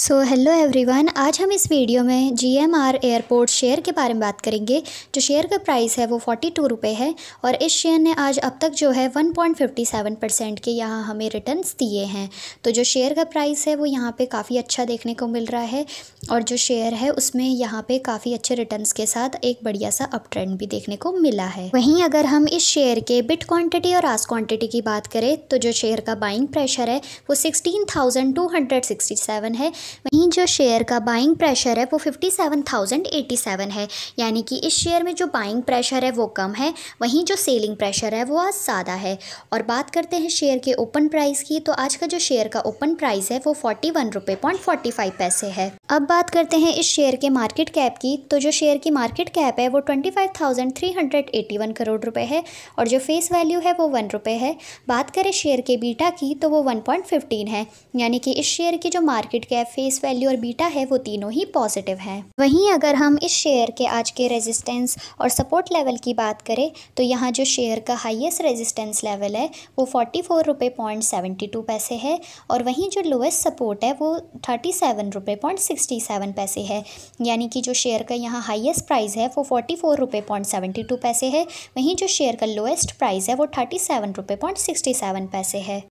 so hello everyone आज हम इस वीडियो में G M R airport share के बारे में बात करेंगे जो शेयर का प्राइस है वो फोर्टी टू रुपये है और इस शेयर ने आज अब तक जो है one point fifty seven percent के यहाँ हमें रिटर्न्स दिए हैं तो जो शेयर का प्राइस है वो यहाँ पे काफ़ी अच्छा देखने को मिल रहा है और जो शेयर है उसमें यहाँ पर काफ़ी अच्छे रिटर्न के साथ एक बढ़िया सा अप ट्रेंड भी देखने को मिला है वहीं अगर हम इस शेयर के बिट क्वान्टिटी और आस क्वान्टिटी की बात करें तो जो शेयर का बाइंग प्रेशर है वो sixteen thousand two hundred sixty seven है वहीं जो शेयर का बाइंग प्रेशर है वो fifty seven thousand eighty seven है यानी कि इस शेयर में जो बाइंग प्रेशर है वो कम है वहीं जो सेलिंग प्रेशर है वो आज ज़्यादा है और बात करते हैं शेयर के ओपन प्राइस की तो आज का जो शेयर का ओपन प्राइस है वो फोर्टी वन रुपये पॉइंट फोर्टी फाइव पैसे है अब बात करते हैं इस शेयर के मार्केट कैप की तो जो शेयर की मार्केट कैप है वो twenty five thousand three hundred eighty one crore रुपए है और जो फेस वैल्यू है वो वन रुपये है बात करें शेयर के बीटा की तो वो वन पॉइंट फिफ्टीन है यानी कि इस शेयर की जो मार्केट कैप फेस वैल्यू और बीटा है वो तीनों ही पॉजिटिव है वहीं अगर हम इस शेयर के आज के रेजिस्टेंस और सपोर्ट लेवल की बात करें तो यहाँ जो शेयर का हाइएस्ट रेजिस्टेंस लेवल है वो फोर्टी फोर रुपये पॉइंट सेवेंटी टू पैसे है और वहीं जो लोएस्ट सपोर्ट है वो थर्टी सेवन रुपये पॉइंट सिक्स सिक्सटी सेवन पैसे है यानी कि जो शेयर का यहाँ हाईएस्ट प्राइस है वो फोर्टी फोर रुपये पॉइंट सेवेंटी टू पैसे है वहीं जो शेयर का लोएस्ट प्राइस है वो थर्टी सेवन रुपये पॉइंट सिक्सटी सेवन पैसे है